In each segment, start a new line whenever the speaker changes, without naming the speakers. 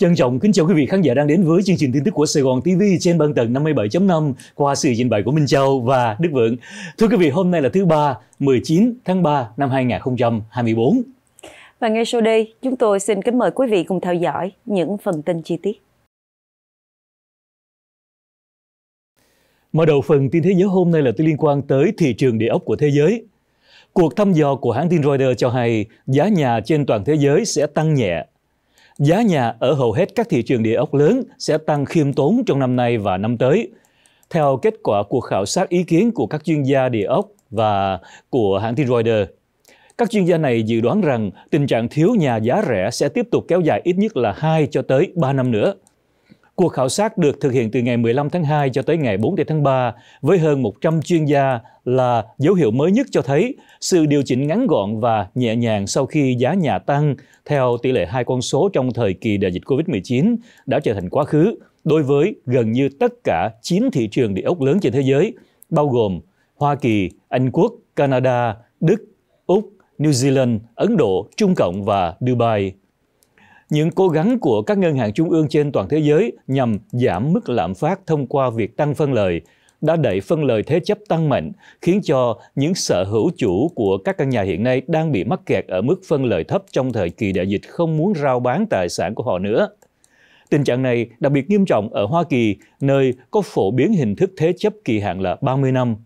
Trân trọng kính chào quý vị khán giả đang đến với chương trình tin tức của Sài Gòn TV trên băng tần 57.5 qua sự trình bày của Minh Châu và Đức Vượng. Thưa quý vị, hôm nay là thứ ba, 19 tháng 3 năm 2024.
Và ngay sau đây, chúng tôi xin kính mời quý vị cùng theo dõi những phần tin chi tiết.
Mở đầu phần tin thế giới hôm nay là liên quan tới thị trường địa ốc của thế giới. Cuộc thăm dò của hãng tin Reuters cho hay giá nhà trên toàn thế giới sẽ tăng nhẹ giá nhà ở hầu hết các thị trường địa ốc lớn sẽ tăng khiêm tốn trong năm nay và năm tới. Theo kết quả cuộc khảo sát ý kiến của các chuyên gia địa ốc và của hãng tin Reuters, các chuyên gia này dự đoán rằng tình trạng thiếu nhà giá rẻ sẽ tiếp tục kéo dài ít nhất là 2 cho tới 3 năm nữa – Cuộc khảo sát được thực hiện từ ngày 15 tháng 2 cho tới ngày 4 tháng 3 với hơn 100 chuyên gia là dấu hiệu mới nhất cho thấy sự điều chỉnh ngắn gọn và nhẹ nhàng sau khi giá nhà tăng theo tỷ lệ hai con số trong thời kỳ đại dịch Covid-19 đã trở thành quá khứ đối với gần như tất cả 9 thị trường địa ốc lớn trên thế giới, bao gồm Hoa Kỳ, Anh Quốc, Canada, Đức, Úc, New Zealand, Ấn Độ, Trung Cộng và Dubai những cố gắng của các ngân hàng trung ương trên toàn thế giới nhằm giảm mức lạm phát thông qua việc tăng phân lời đã đẩy phân lời thế chấp tăng mạnh, khiến cho những sở hữu chủ của các căn nhà hiện nay đang bị mắc kẹt ở mức phân lời thấp trong thời kỳ đại dịch không muốn rao bán tài sản của họ nữa. Tình trạng này đặc biệt nghiêm trọng ở Hoa Kỳ, nơi có phổ biến hình thức thế chấp kỳ hạn là 30 năm.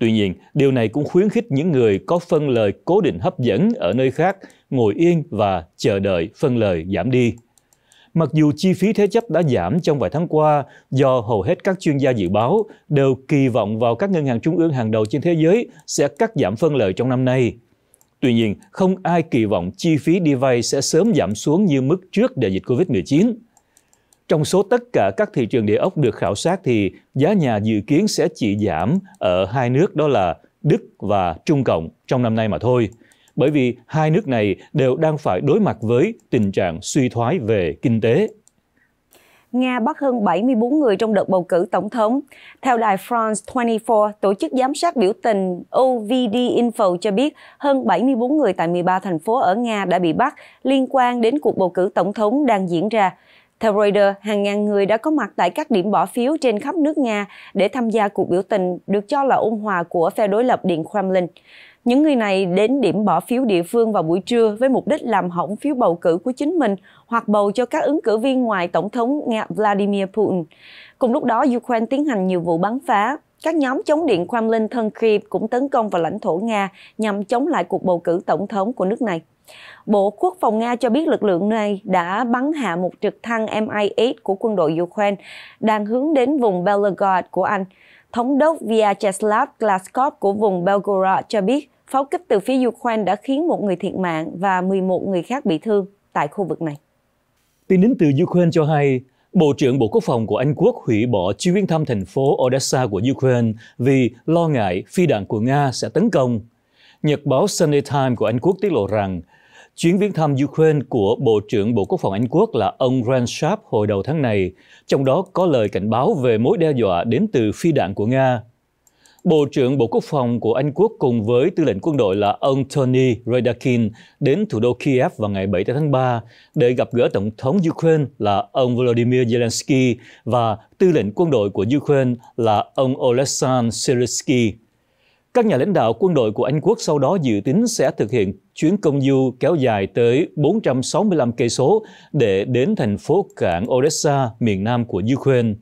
Tuy nhiên, điều này cũng khuyến khích những người có phân lời cố định hấp dẫn ở nơi khác ngồi yên và chờ đợi phân lời giảm đi. Mặc dù chi phí thế chấp đã giảm trong vài tháng qua do hầu hết các chuyên gia dự báo đều kỳ vọng vào các ngân hàng trung ương hàng đầu trên thế giới sẽ cắt giảm phân lời trong năm nay. Tuy nhiên, không ai kỳ vọng chi phí đi vay sẽ sớm giảm xuống như mức trước đại dịch Covid-19. Trong số tất cả các thị trường địa ốc được khảo sát thì giá nhà dự kiến sẽ chỉ giảm ở hai nước đó là Đức và Trung Cộng trong năm nay mà thôi. Bởi vì hai nước này đều đang phải đối mặt với tình trạng suy thoái về kinh tế.
Nga bắt hơn 74 người trong đợt bầu cử tổng thống. Theo đài France 24, tổ chức giám sát biểu tình OVD Info cho biết hơn 74 người tại 13 thành phố ở Nga đã bị bắt liên quan đến cuộc bầu cử tổng thống đang diễn ra. Theo Reuters, hàng ngàn người đã có mặt tại các điểm bỏ phiếu trên khắp nước Nga để tham gia cuộc biểu tình được cho là ôn hòa của phe đối lập Điện Kremlin. Những người này đến điểm bỏ phiếu địa phương vào buổi trưa với mục đích làm hỏng phiếu bầu cử của chính mình hoặc bầu cho các ứng cử viên ngoài Tổng thống Nga Vladimir Putin. Cùng lúc đó, Ukraine tiến hành nhiều vụ bắn phá. Các nhóm chống Điện Kremlin thân Kiev cũng tấn công vào lãnh thổ Nga nhằm chống lại cuộc bầu cử tổng thống của nước này. Bộ Quốc phòng Nga cho biết lực lượng này đã bắn hạ một trực thăng Mi-8 của quân đội Ukraine đang hướng đến vùng Belgorod của Anh. Thống đốc Vyacheslav Glasgow của vùng Belgorod cho biết pháo kích từ phía Ukraine đã khiến một người thiệt mạng và 11 người khác bị thương tại khu vực này.
Tin đến từ Ukraine cho hay, Bộ trưởng Bộ Quốc phòng của Anh Quốc hủy bỏ chuyến thăm thành phố Odessa của Ukraine vì lo ngại phi đạn của Nga sẽ tấn công. Nhật báo Sunday Times của Anh Quốc tiết lộ rằng Chuyến viếng thăm Ukraine của Bộ trưởng Bộ Quốc phòng Anh Quốc là ông Grant Sharp hồi đầu tháng này, trong đó có lời cảnh báo về mối đe dọa đến từ phi đạn của Nga. Bộ trưởng Bộ Quốc phòng của Anh Quốc cùng với tư lệnh quân đội là ông Tony Radakin đến thủ đô Kiev vào ngày 7 tháng 3 để gặp gỡ Tổng thống Ukraine là ông Volodymyr Zelensky và tư lệnh quân đội của Ukraine là ông Oleksandr Syrskyi. Các nhà lãnh đạo quân đội của Anh quốc sau đó dự tính sẽ thực hiện chuyến công du kéo dài tới 465 cây số để đến thành phố cảng Odessa, miền nam của Ukraine.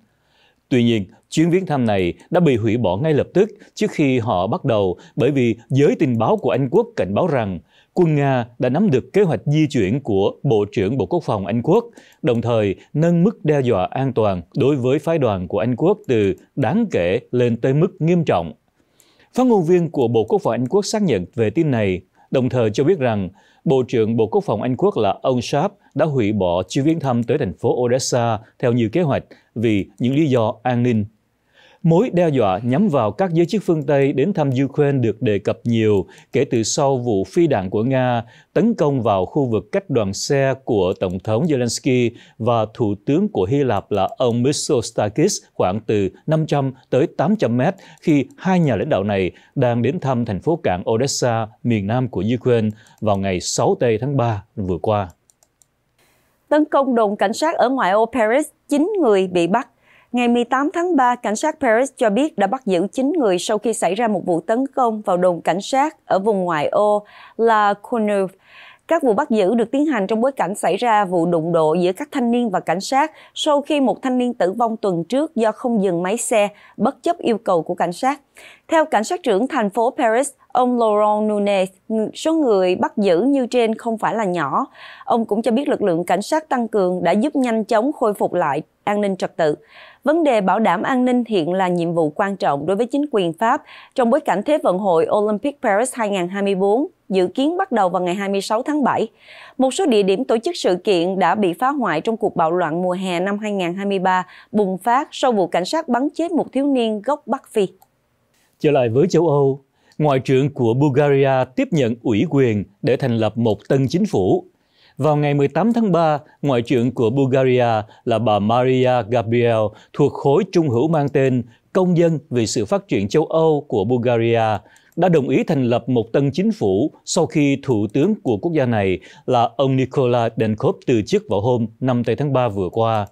Tuy nhiên, chuyến viếng thăm này đã bị hủy bỏ ngay lập tức trước khi họ bắt đầu bởi vì giới tình báo của Anh quốc cảnh báo rằng quân Nga đã nắm được kế hoạch di chuyển của Bộ trưởng Bộ Quốc phòng Anh quốc, đồng thời nâng mức đe dọa an toàn đối với phái đoàn của Anh quốc từ đáng kể lên tới mức nghiêm trọng. Phát ngôn viên của Bộ Quốc phòng Anh Quốc xác nhận về tin này, đồng thời cho biết rằng Bộ trưởng Bộ Quốc phòng Anh Quốc là ông Sharp đã hủy bỏ chuyến viếng thăm tới thành phố Odessa theo như kế hoạch vì những lý do an ninh Mối đe dọa nhắm vào các giới chức phương Tây đến thăm Ukraine được đề cập nhiều kể từ sau vụ phi đạn của Nga tấn công vào khu vực cách đoàn xe của Tổng thống Zelensky và Thủ tướng của Hy Lạp là ông Mitsotakis khoảng từ 500 tới 800 mét khi hai nhà lãnh đạo này đang đến thăm thành phố cảng Odessa, miền nam của Ukraine vào ngày 6 tây tháng 3 vừa qua.
Tấn công đồn cảnh sát ở ngoại ô Paris, 9 người bị bắt Ngày 18 tháng 3, cảnh sát Paris cho biết đã bắt giữ 9 người sau khi xảy ra một vụ tấn công vào đồn cảnh sát ở vùng ngoại ô La Courneuve. Các vụ bắt giữ được tiến hành trong bối cảnh xảy ra vụ đụng độ giữa các thanh niên và cảnh sát sau khi một thanh niên tử vong tuần trước do không dừng máy xe, bất chấp yêu cầu của cảnh sát. Theo cảnh sát trưởng thành phố Paris, ông Laurent Nunez, số người bắt giữ như trên không phải là nhỏ. Ông cũng cho biết lực lượng cảnh sát tăng cường đã giúp nhanh chóng khôi phục lại an ninh trật tự. Vấn đề bảo đảm an ninh hiện là nhiệm vụ quan trọng đối với chính quyền Pháp trong bối cảnh Thế vận hội Olympic Paris 2024 dự kiến bắt đầu vào ngày 26 tháng 7. Một số địa điểm tổ chức sự kiện đã bị phá hoại trong cuộc bạo loạn mùa hè năm 2023 bùng phát sau vụ cảnh sát bắn chết một thiếu niên gốc Bắc Phi.
Trở lại với châu Âu, Ngoại trưởng của Bulgaria tiếp nhận ủy quyền để thành lập một tân chính phủ vào ngày 18 tháng 3, Ngoại trưởng của Bulgaria là bà Maria Gabriel thuộc khối trung hữu mang tên Công dân vì sự phát triển châu Âu của Bulgaria đã đồng ý thành lập một tân chính phủ sau khi thủ tướng của quốc gia này là ông Nikola Denkov từ chức vào hôm 5 tháng 3 vừa qua.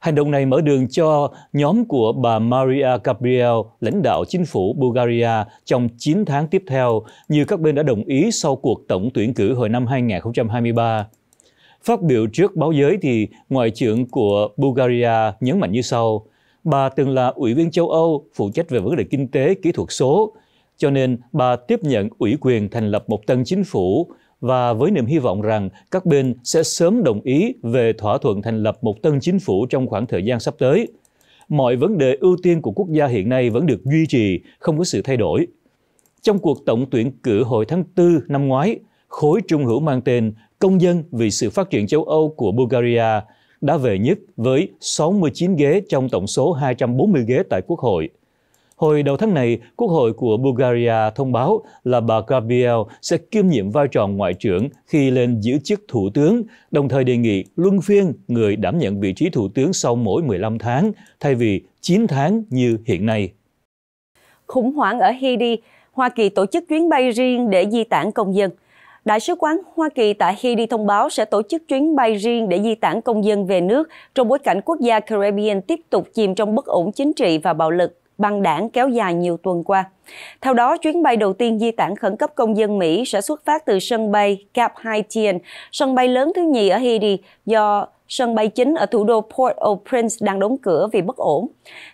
Hành động này mở đường cho nhóm của bà Maria Gabriel, lãnh đạo chính phủ Bulgaria, trong 9 tháng tiếp theo, như các bên đã đồng ý sau cuộc tổng tuyển cử hồi năm 2023. Phát biểu trước báo giới thì Ngoại trưởng của Bulgaria nhấn mạnh như sau. Bà từng là Ủy viên châu Âu phụ trách về vấn đề kinh tế, kỹ thuật số, cho nên bà tiếp nhận ủy quyền thành lập một tân chính phủ và với niềm hy vọng rằng các bên sẽ sớm đồng ý về thỏa thuận thành lập một tân chính phủ trong khoảng thời gian sắp tới. Mọi vấn đề ưu tiên của quốc gia hiện nay vẫn được duy trì, không có sự thay đổi. Trong cuộc tổng tuyển cử hồi tháng 4 năm ngoái, khối trung hữu mang tên Công dân vì sự phát triển châu Âu của Bulgaria đã về nhất với 69 ghế trong tổng số 240 ghế tại Quốc hội – Hồi đầu tháng này, Quốc hội của Bulgaria thông báo là bà Gabriel sẽ kiêm nhiệm vai trò ngoại trưởng khi lên giữ chức thủ tướng, đồng thời đề nghị luân phiên người đảm nhận vị trí thủ tướng sau mỗi 15 tháng, thay vì 9 tháng như hiện nay.
Khủng hoảng ở Haiti, Hoa Kỳ tổ chức chuyến bay riêng để di tản công dân. Đại sứ quán Hoa Kỳ tại Haiti thông báo sẽ tổ chức chuyến bay riêng để di tản công dân về nước trong bối cảnh quốc gia Caribbean tiếp tục chìm trong bất ổn chính trị và bạo lực băng đảng kéo dài nhiều tuần qua. Theo đó, chuyến bay đầu tiên di tản khẩn cấp công dân Mỹ sẽ xuất phát từ sân bay Cap Haitien, sân bay lớn thứ nhì ở Haiti do sân bay chính ở thủ đô Port-au-Prince đang đóng cửa vì bất ổn.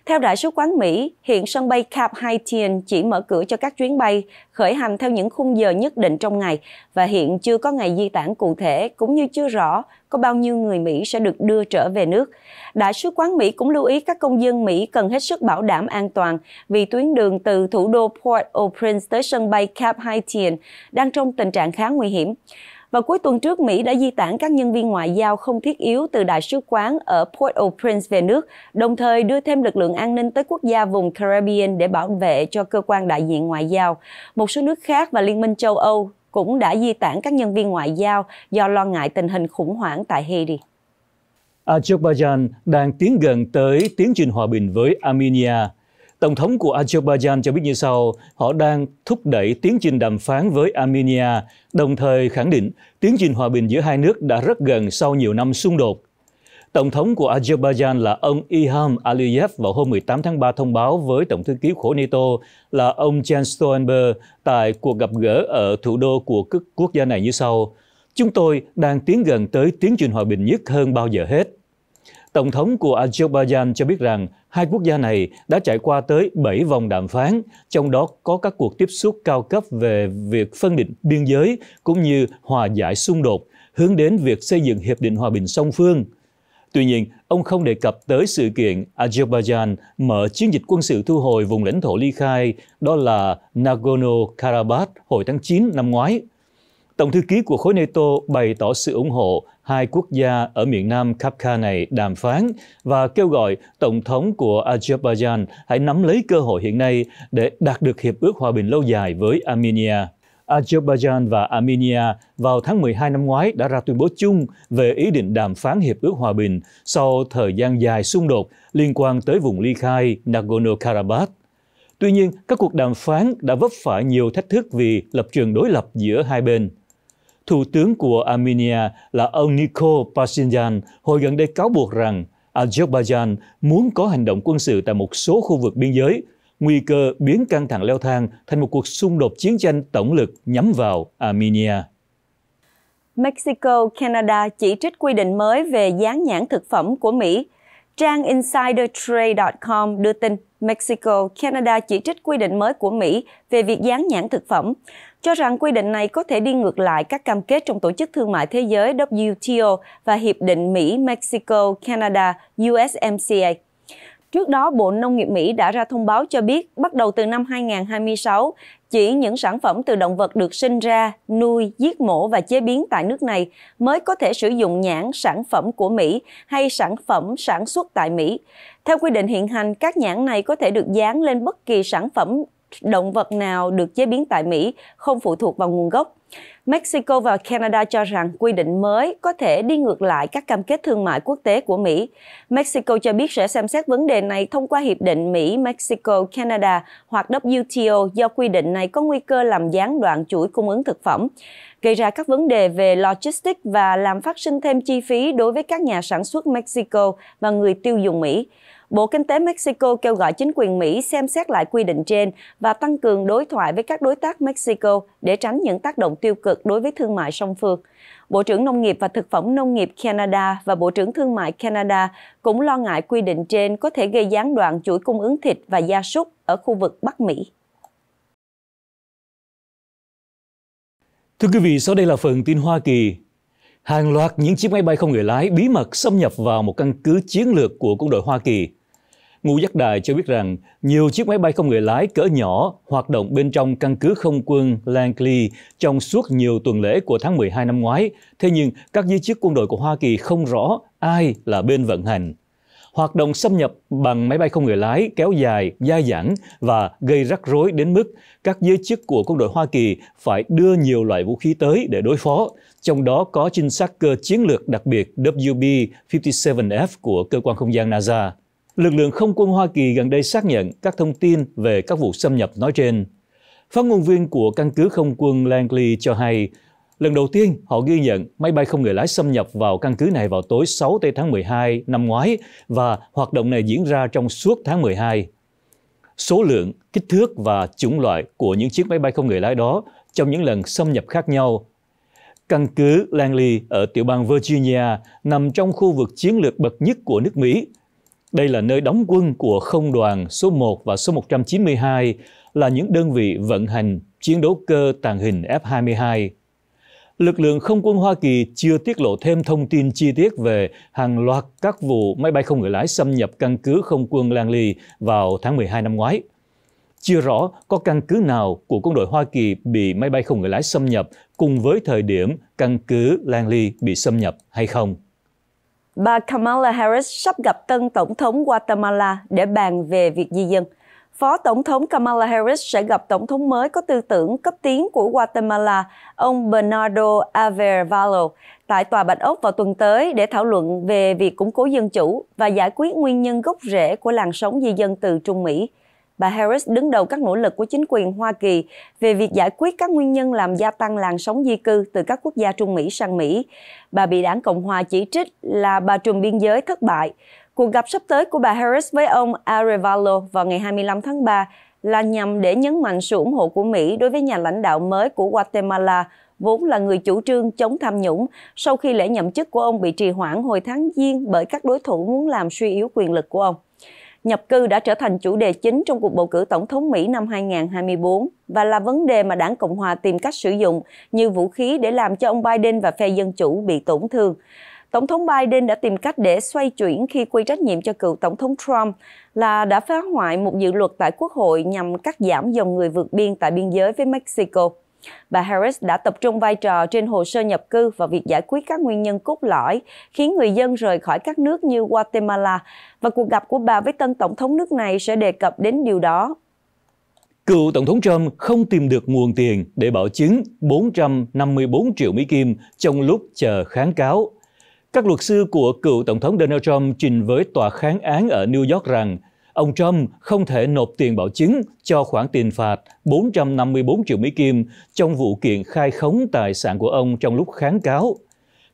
Theo Đại sứ quán Mỹ, hiện sân bay Cap Haitien chỉ mở cửa cho các chuyến bay khởi hành theo những khung giờ nhất định trong ngày và hiện chưa có ngày di tản cụ thể cũng như chưa rõ có bao nhiêu người Mỹ sẽ được đưa trở về nước. Đại sứ quán Mỹ cũng lưu ý các công dân Mỹ cần hết sức bảo đảm an toàn vì tuyến đường từ thủ đô Port-au-Prince tới sân bay Cap Haitien đang trong tình trạng khá nguy hiểm. Và cuối tuần trước, Mỹ đã di tản các nhân viên ngoại giao không thiết yếu từ đại sứ quán ở Port-au-Prince về nước, đồng thời đưa thêm lực lượng an ninh tới quốc gia vùng Caribbean để bảo vệ cho cơ quan đại diện ngoại giao. Một số nước khác và Liên minh châu Âu cũng đã di tản các nhân viên ngoại giao do lo ngại tình hình khủng hoảng tại Haiti.
Azerbaijan đang tiến gần tới tiến trình hòa bình với Armenia – Tổng thống của Azerbaijan cho biết như sau, họ đang thúc đẩy tiến trình đàm phán với Armenia, đồng thời khẳng định tiến trình hòa bình giữa hai nước đã rất gần sau nhiều năm xung đột. Tổng thống của Azerbaijan là ông Iham Aliyev vào hôm 18 tháng 3 thông báo với Tổng thư ký khối NATO là ông Jens Stoltenberg tại cuộc gặp gỡ ở thủ đô của quốc gia này như sau. Chúng tôi đang tiến gần tới tiến trình hòa bình nhất hơn bao giờ hết. Tổng thống của Azerbaijan cho biết rằng hai quốc gia này đã trải qua tới 7 vòng đàm phán, trong đó có các cuộc tiếp xúc cao cấp về việc phân định biên giới cũng như hòa giải xung đột, hướng đến việc xây dựng hiệp định hòa bình song phương. Tuy nhiên, ông không đề cập tới sự kiện Azerbaijan mở chiến dịch quân sự thu hồi vùng lãnh thổ ly khai, đó là Nagorno-Karabakh hồi tháng 9 năm ngoái. Tổng thư ký của khối NATO bày tỏ sự ủng hộ hai quốc gia ở miền Nam Kapka này đàm phán và kêu gọi Tổng thống của Azerbaijan hãy nắm lấy cơ hội hiện nay để đạt được hiệp ước hòa bình lâu dài với Armenia. Azerbaijan và Armenia vào tháng 12 năm ngoái đã ra tuyên bố chung về ý định đàm phán hiệp ước hòa bình sau thời gian dài xung đột liên quan tới vùng ly khai Nagorno-Karabakh. Tuy nhiên, các cuộc đàm phán đã vấp phải nhiều thách thức vì lập trường đối lập giữa hai bên. Thủ tướng của Armenia là ông Nikol Pashinyan hồi gần đây cáo buộc rằng Azerbaijan muốn có hành động quân sự tại một số khu vực biên giới, nguy cơ biến căng thẳng leo thang thành một cuộc xung đột chiến tranh tổng lực nhắm vào Armenia.
Mexico, Canada chỉ trích quy định mới về dán nhãn thực phẩm của Mỹ. Trang insidertrade.com đưa tin Mexico, Canada chỉ trích quy định mới của Mỹ về việc dán nhãn thực phẩm cho rằng quy định này có thể đi ngược lại các cam kết trong Tổ chức Thương mại Thế giới WTO và Hiệp định Mỹ, Mexico, Canada, USMCA. Trước đó, Bộ Nông nghiệp Mỹ đã ra thông báo cho biết bắt đầu từ năm 2026, chỉ những sản phẩm từ động vật được sinh ra, nuôi, giết mổ và chế biến tại nước này mới có thể sử dụng nhãn sản phẩm của Mỹ hay sản phẩm sản xuất tại Mỹ. Theo quy định hiện hành, các nhãn này có thể được dán lên bất kỳ sản phẩm động vật nào được chế biến tại Mỹ không phụ thuộc vào nguồn gốc. Mexico và Canada cho rằng quy định mới có thể đi ngược lại các cam kết thương mại quốc tế của Mỹ. Mexico cho biết sẽ xem xét vấn đề này thông qua Hiệp định Mỹ-Mexico-Canada hoặc WTO do quy định này có nguy cơ làm gián đoạn chuỗi cung ứng thực phẩm, gây ra các vấn đề về logistics và làm phát sinh thêm chi phí đối với các nhà sản xuất Mexico và người tiêu dùng Mỹ. Bộ Kinh tế Mexico kêu gọi chính quyền Mỹ xem xét lại quy định trên và tăng cường đối thoại với các đối tác Mexico để tránh những tác động tiêu cực đối với thương mại song phương. Bộ trưởng Nông nghiệp và Thực phẩm Nông nghiệp Canada và Bộ trưởng Thương mại Canada cũng lo ngại quy định trên có thể gây gián đoạn chuỗi cung ứng thịt và gia súc ở khu vực Bắc Mỹ.
Thưa quý vị, sau đây là phần tin Hoa Kỳ. Hàng loạt những chiếc máy bay không người lái bí mật xâm nhập vào một căn cứ chiến lược của quân đội Hoa Kỳ Ngũ Giác Đài cho biết rằng nhiều chiếc máy bay không người lái cỡ nhỏ hoạt động bên trong căn cứ không quân Langley trong suốt nhiều tuần lễ của tháng 12 năm ngoái. Thế nhưng, các giới chức quân đội của Hoa Kỳ không rõ ai là bên vận hành. Hoạt động xâm nhập bằng máy bay không người lái kéo dài, dai dẳng và gây rắc rối đến mức các giới chức của quân đội Hoa Kỳ phải đưa nhiều loại vũ khí tới để đối phó, trong đó có trinh sát cơ chiến lược đặc biệt WB-57F của cơ quan không gian NASA lực lượng không quân Hoa Kỳ gần đây xác nhận các thông tin về các vụ xâm nhập nói trên. Phát ngôn viên của căn cứ không quân Langley cho hay, lần đầu tiên họ ghi nhận máy bay không người lái xâm nhập vào căn cứ này vào tối 6 tây tháng 12 năm ngoái và hoạt động này diễn ra trong suốt tháng 12. Số lượng, kích thước và chủng loại của những chiếc máy bay không người lái đó trong những lần xâm nhập khác nhau Căn cứ Langley ở tiểu bang Virginia nằm trong khu vực chiến lược bậc nhất của nước Mỹ, đây là nơi đóng quân của không đoàn số 1 và số 192 là những đơn vị vận hành chiến đấu cơ tàng hình F-22. Lực lượng không quân Hoa Kỳ chưa tiết lộ thêm thông tin chi tiết về hàng loạt các vụ máy bay không người lái xâm nhập căn cứ không quân Langley vào tháng 12 năm ngoái. Chưa rõ có căn cứ nào của quân đội Hoa Kỳ bị máy bay không người lái xâm nhập cùng với thời điểm căn cứ Langley bị xâm nhập hay không
bà Kamala Harris sắp gặp tân tổng thống Guatemala để bàn về việc di dân. Phó tổng thống Kamala Harris sẽ gặp tổng thống mới có tư tưởng cấp tiến của Guatemala, ông Bernardo Avervalo, tại Tòa Bạch Ốc vào tuần tới để thảo luận về việc củng cố dân chủ và giải quyết nguyên nhân gốc rễ của làn sóng di dân từ Trung Mỹ bà Harris đứng đầu các nỗ lực của chính quyền Hoa Kỳ về việc giải quyết các nguyên nhân làm gia tăng làn sóng di cư từ các quốc gia Trung Mỹ sang Mỹ. Bà bị đảng Cộng hòa chỉ trích là bà trùm biên giới thất bại. Cuộc gặp sắp tới của bà Harris với ông Arevalo vào ngày 25 tháng 3 là nhằm để nhấn mạnh sự ủng hộ của Mỹ đối với nhà lãnh đạo mới của Guatemala, vốn là người chủ trương chống tham nhũng, sau khi lễ nhậm chức của ông bị trì hoãn hồi tháng Giêng bởi các đối thủ muốn làm suy yếu quyền lực của ông nhập cư đã trở thành chủ đề chính trong cuộc bầu cử tổng thống Mỹ năm 2024 và là vấn đề mà đảng Cộng hòa tìm cách sử dụng như vũ khí để làm cho ông Biden và phe Dân Chủ bị tổn thương. Tổng thống Biden đã tìm cách để xoay chuyển khi quy trách nhiệm cho cựu Tổng thống Trump là đã phá hoại một dự luật tại Quốc hội nhằm cắt giảm dòng người vượt biên tại biên giới với Mexico. Bà Harris đã tập trung vai trò trên hồ sơ nhập cư và việc giải quyết các nguyên nhân cốt lõi khiến người dân rời khỏi các nước như Guatemala và cuộc gặp của bà với tân tổng thống nước này sẽ đề cập đến điều đó.
Cựu Tổng thống Trump không tìm được nguồn tiền để bảo chứng 454 triệu Mỹ Kim trong lúc chờ kháng cáo. Các luật sư của cựu Tổng thống Donald Trump trình với tòa kháng án ở New York rằng ông Trump không thể nộp tiền bảo chứng cho khoản tiền phạt 454 triệu Mỹ Kim trong vụ kiện khai khống tài sản của ông trong lúc kháng cáo.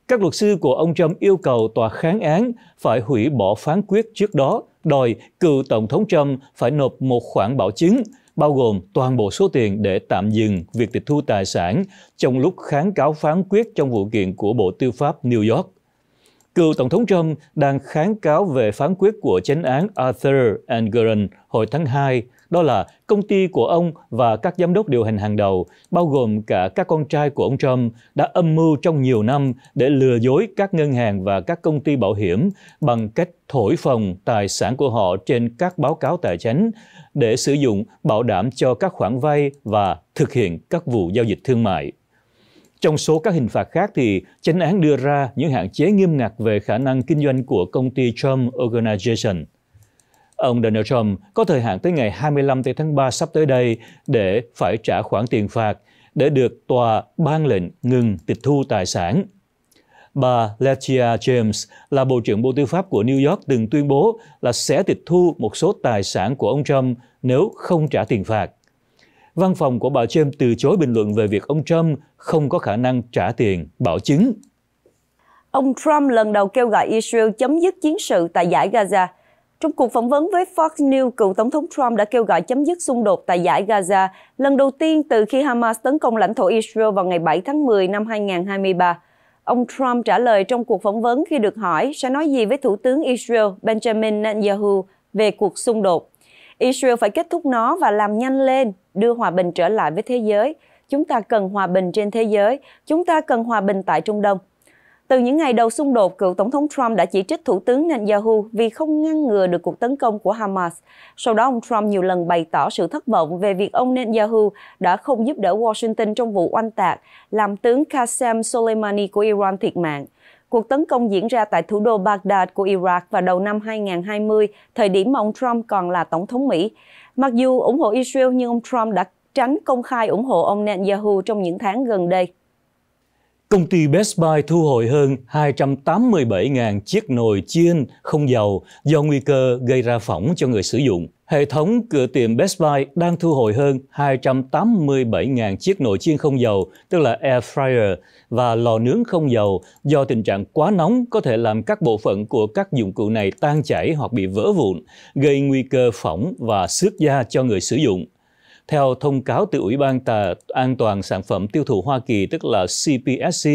Các luật sư của ông Trump yêu cầu tòa kháng án phải hủy bỏ phán quyết trước đó, đòi cựu Tổng thống Trump phải nộp một khoản bảo chứng, bao gồm toàn bộ số tiền để tạm dừng việc tịch thu tài sản trong lúc kháng cáo phán quyết trong vụ kiện của Bộ Tư pháp New York. Cựu Tổng thống Trump đang kháng cáo về phán quyết của chánh án Arthur Engeron hồi tháng 2, đó là công ty của ông và các giám đốc điều hành hàng đầu, bao gồm cả các con trai của ông Trump, đã âm mưu trong nhiều năm để lừa dối các ngân hàng và các công ty bảo hiểm bằng cách thổi phồng tài sản của họ trên các báo cáo tài chính để sử dụng bảo đảm cho các khoản vay và thực hiện các vụ giao dịch thương mại. Trong số các hình phạt khác thì chánh án đưa ra những hạn chế nghiêm ngặt về khả năng kinh doanh của công ty Trump Organization. Ông Donald Trump có thời hạn tới ngày 25 tháng 3 sắp tới đây để phải trả khoản tiền phạt để được tòa ban lệnh ngừng tịch thu tài sản. Bà Letitia James là Bộ trưởng Bộ Tư pháp của New York từng tuyên bố là sẽ tịch thu một số tài sản của ông Trump nếu không trả tiền phạt. Văn phòng của bà James từ chối bình luận về việc ông Trump không có khả năng trả tiền bảo chứng.
Ông Trump lần đầu kêu gọi Israel chấm dứt chiến sự tại giải Gaza. Trong cuộc phỏng vấn với Fox News, cựu Tổng thống Trump đã kêu gọi chấm dứt xung đột tại giải Gaza lần đầu tiên từ khi Hamas tấn công lãnh thổ Israel vào ngày 7 tháng 10 năm 2023. Ông Trump trả lời trong cuộc phỏng vấn khi được hỏi sẽ nói gì với Thủ tướng Israel Benjamin Netanyahu về cuộc xung đột. Israel phải kết thúc nó và làm nhanh lên, đưa hòa bình trở lại với thế giới. Chúng ta cần hòa bình trên thế giới, chúng ta cần hòa bình tại Trung Đông. Từ những ngày đầu xung đột, cựu Tổng thống Trump đã chỉ trích Thủ tướng Netanyahu vì không ngăn ngừa được cuộc tấn công của Hamas. Sau đó, ông Trump nhiều lần bày tỏ sự thất vọng về việc ông Netanyahu đã không giúp đỡ Washington trong vụ oanh tạc, làm tướng Qasem Soleimani của Iran thiệt mạng. Cuộc tấn công diễn ra tại thủ đô Baghdad của Iraq vào đầu năm 2020, thời điểm mà ông Trump còn là Tổng thống Mỹ. Mặc dù ủng hộ Israel nhưng ông Trump đã tránh công khai ủng hộ ông Netanyahu trong những tháng gần đây.
Công ty Best Buy thu hồi hơn 287.000 chiếc nồi chiên không dầu do nguy cơ gây ra phỏng cho người sử dụng. Hệ thống cửa tiệm Best Buy đang thu hồi hơn 287.000 chiếc nồi chiên không dầu, tức là air fryer, và lò nướng không dầu do tình trạng quá nóng có thể làm các bộ phận của các dụng cụ này tan chảy hoặc bị vỡ vụn, gây nguy cơ phỏng và xước da cho người sử dụng. Theo thông cáo từ Ủy ban Tà An toàn Sản phẩm Tiêu thụ Hoa Kỳ, tức là CPSC,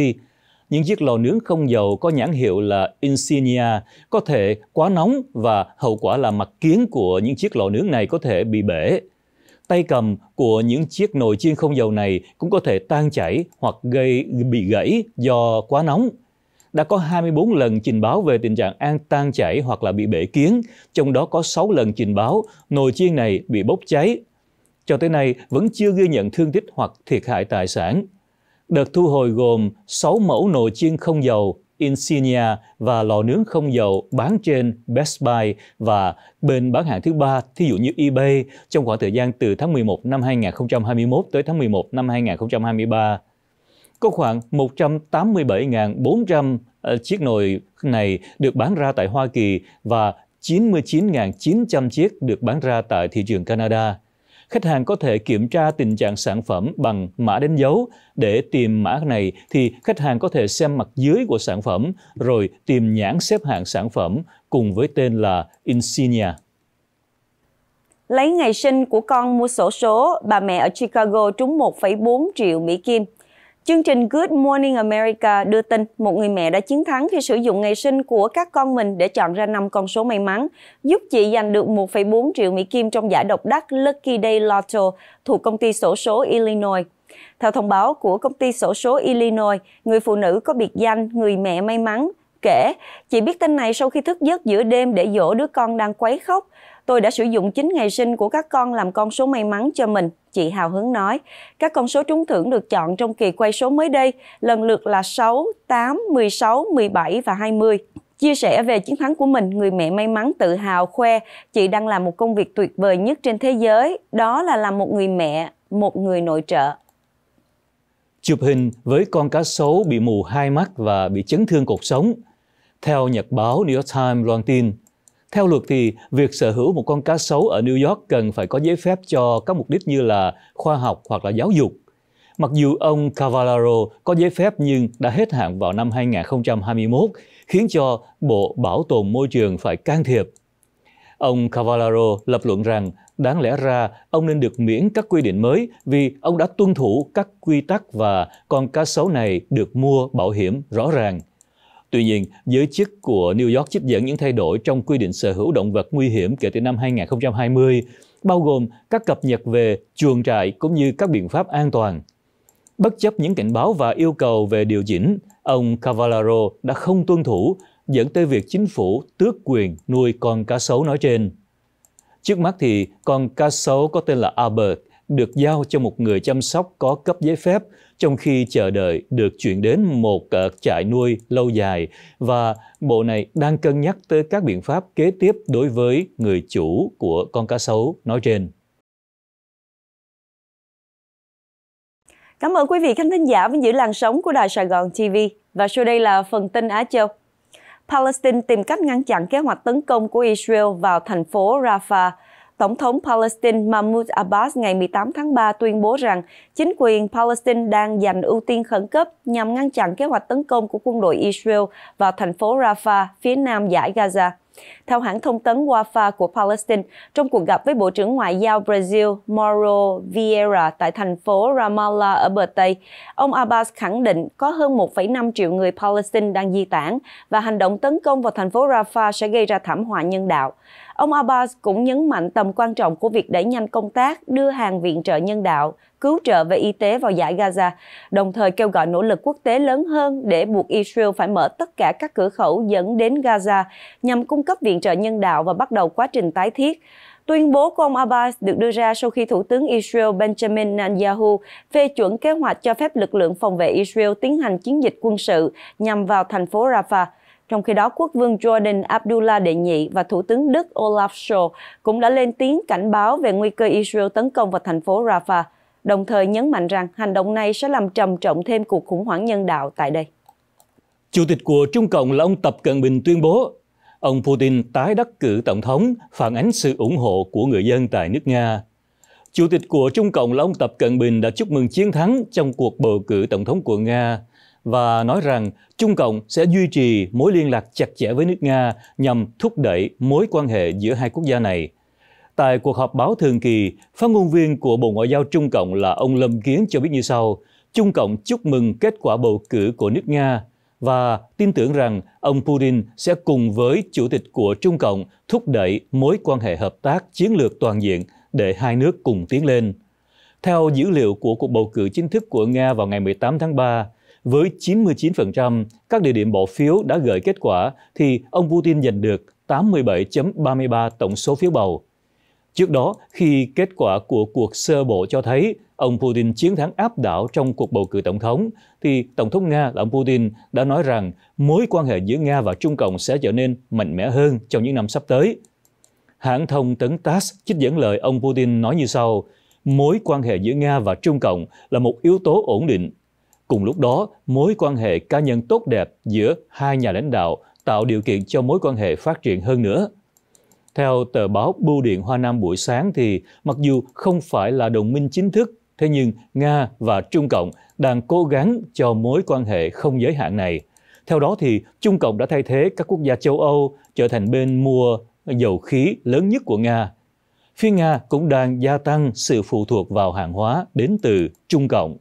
những chiếc lò nướng không dầu có nhãn hiệu là Insignia có thể quá nóng và hậu quả là mặt kiến của những chiếc lò nướng này có thể bị bể. Tay cầm của những chiếc nồi chiên không dầu này cũng có thể tan chảy hoặc gây bị gãy do quá nóng. Đã có 24 lần trình báo về tình trạng an tan chảy hoặc là bị bể kiến, trong đó có 6 lần trình báo nồi chiên này bị bốc cháy cho tới nay vẫn chưa ghi nhận thương tích hoặc thiệt hại tài sản. Đợt thu hồi gồm 6 mẫu nồi chiên không dầu Insignia và lò nướng không dầu bán trên Best Buy và bên bán hàng thứ ba, thí dụ như eBay, trong khoảng thời gian từ tháng 11 năm 2021 tới tháng 11 năm 2023. Có khoảng 187.400 ờ, chiếc nồi này được bán ra tại Hoa Kỳ và 99.900 chiếc được bán ra tại thị trường Canada khách hàng có thể kiểm tra tình trạng sản phẩm bằng mã đánh dấu. Để tìm mã này thì khách hàng có thể xem mặt dưới của sản phẩm rồi tìm nhãn xếp hạng sản phẩm cùng với tên là Insignia.
Lấy ngày sinh của con mua sổ số, bà mẹ ở Chicago trúng 1,4 triệu Mỹ Kim – Chương trình Good Morning America đưa tin một người mẹ đã chiến thắng khi sử dụng ngày sinh của các con mình để chọn ra năm con số may mắn, giúp chị giành được 1,4 triệu Mỹ Kim trong giải độc đắc Lucky Day Lotto thuộc công ty sổ số Illinois. Theo thông báo của công ty sổ số Illinois, người phụ nữ có biệt danh người mẹ may mắn kể, chị biết tên này sau khi thức giấc giữa đêm để dỗ đứa con đang quấy khóc. Tôi đã sử dụng chính ngày sinh của các con làm con số may mắn cho mình, chị hào hứng nói. Các con số trúng thưởng được chọn trong kỳ quay số mới đây, lần lượt là 6, 8, 16, 17 và 20. Chia sẻ về chiến thắng của mình, người mẹ may mắn tự hào khoe chị đang làm một công việc tuyệt vời nhất trên thế giới, đó là làm một người mẹ, một người nội trợ.
Chụp hình với con cá sấu bị mù hai mắt và bị chấn thương cột sống. Theo nhật báo New York Times loan tin, theo luật thì việc sở hữu một con cá sấu ở New York cần phải có giấy phép cho các mục đích như là khoa học hoặc là giáo dục. Mặc dù ông Cavallaro có giấy phép nhưng đã hết hạn vào năm 2021, khiến cho Bộ Bảo tồn Môi trường phải can thiệp. Ông Cavallaro lập luận rằng đáng lẽ ra ông nên được miễn các quy định mới vì ông đã tuân thủ các quy tắc và con cá sấu này được mua bảo hiểm rõ ràng. Tuy nhiên, giới chức của New York trích dẫn những thay đổi trong quy định sở hữu động vật nguy hiểm kể từ năm 2020, bao gồm các cập nhật về chuồng trại cũng như các biện pháp an toàn. Bất chấp những cảnh báo và yêu cầu về điều chỉnh, ông Cavallaro đã không tuân thủ, dẫn tới việc chính phủ tước quyền nuôi con cá sấu nói trên. Trước mắt thì con cá sấu có tên là Albert được giao cho một người chăm sóc có cấp giấy phép trong khi chờ đợi được chuyển đến một ờ, trại nuôi lâu dài và bộ này đang cân nhắc tới các biện pháp kế tiếp đối với người chủ của con cá sấu nói trên.
Cảm ơn quý vị khán thính giả với giữ làn sóng của Đài Sài Gòn TV và sau đây là phần tin Á Châu. Palestine tìm cách ngăn chặn kế hoạch tấn công của Israel vào thành phố Rafah Tổng thống Palestine Mahmoud Abbas ngày 18 tháng 3 tuyên bố rằng chính quyền Palestine đang dành ưu tiên khẩn cấp nhằm ngăn chặn kế hoạch tấn công của quân đội Israel vào thành phố Rafah phía nam giải Gaza. Theo hãng thông tấn Wafa của Palestine, trong cuộc gặp với Bộ trưởng Ngoại giao Brazil Mauro Vieira tại thành phố Ramallah ở bờ Tây, ông Abbas khẳng định có hơn 1,5 triệu người Palestine đang di tản và hành động tấn công vào thành phố Rafah sẽ gây ra thảm họa nhân đạo. Ông Abbas cũng nhấn mạnh tầm quan trọng của việc đẩy nhanh công tác đưa hàng viện trợ nhân đạo, cứu trợ về y tế vào giải Gaza, đồng thời kêu gọi nỗ lực quốc tế lớn hơn để buộc Israel phải mở tất cả các cửa khẩu dẫn đến Gaza nhằm cung cấp viện trợ nhân đạo và bắt đầu quá trình tái thiết. Tuyên bố của ông Abbas được đưa ra sau khi Thủ tướng Israel Benjamin Netanyahu phê chuẩn kế hoạch cho phép lực lượng phòng vệ Israel tiến hành chiến dịch quân sự nhằm vào thành phố Rafah, trong khi đó, quốc vương Jordan Abdullah đệ nhị và Thủ tướng Đức Olaf Scholz cũng đã lên tiếng cảnh báo về nguy cơ Israel tấn công vào thành phố Rafah, đồng thời nhấn mạnh rằng hành động này sẽ làm trầm trọng thêm cuộc khủng hoảng nhân đạo tại đây.
Chủ tịch của Trung Cộng là ông Tập Cận Bình tuyên bố, ông Putin tái đắc cử Tổng thống phản ánh sự ủng hộ của người dân tại nước Nga. Chủ tịch của Trung Cộng là ông Tập Cận Bình đã chúc mừng chiến thắng trong cuộc bầu cử Tổng thống của Nga và nói rằng Trung Cộng sẽ duy trì mối liên lạc chặt chẽ với nước Nga nhằm thúc đẩy mối quan hệ giữa hai quốc gia này. Tại cuộc họp báo thường kỳ, phát ngôn viên của Bộ Ngoại giao Trung Cộng là ông Lâm Kiến cho biết như sau, Trung Cộng chúc mừng kết quả bầu cử của nước Nga và tin tưởng rằng ông Putin sẽ cùng với chủ tịch của Trung Cộng thúc đẩy mối quan hệ hợp tác chiến lược toàn diện để hai nước cùng tiến lên. Theo dữ liệu của cuộc bầu cử chính thức của Nga vào ngày 18 tháng 3, với 99% các địa điểm bỏ phiếu đã gửi kết quả, thì ông Putin giành được 87.33 tổng số phiếu bầu. Trước đó, khi kết quả của cuộc sơ bộ cho thấy ông Putin chiến thắng áp đảo trong cuộc bầu cử tổng thống, thì Tổng thống Nga là ông Putin đã nói rằng mối quan hệ giữa Nga và Trung Cộng sẽ trở nên mạnh mẽ hơn trong những năm sắp tới. Hãng thông tấn TASS trích dẫn lời ông Putin nói như sau, mối quan hệ giữa Nga và Trung Cộng là một yếu tố ổn định Cùng lúc đó, mối quan hệ cá nhân tốt đẹp giữa hai nhà lãnh đạo tạo điều kiện cho mối quan hệ phát triển hơn nữa. Theo tờ báo Bưu điện Hoa Nam buổi sáng thì mặc dù không phải là đồng minh chính thức, thế nhưng Nga và Trung Cộng đang cố gắng cho mối quan hệ không giới hạn này. Theo đó thì Trung Cộng đã thay thế các quốc gia châu Âu trở thành bên mua dầu khí lớn nhất của Nga. Phía Nga cũng đang gia tăng sự phụ thuộc vào hàng hóa đến từ Trung Cộng.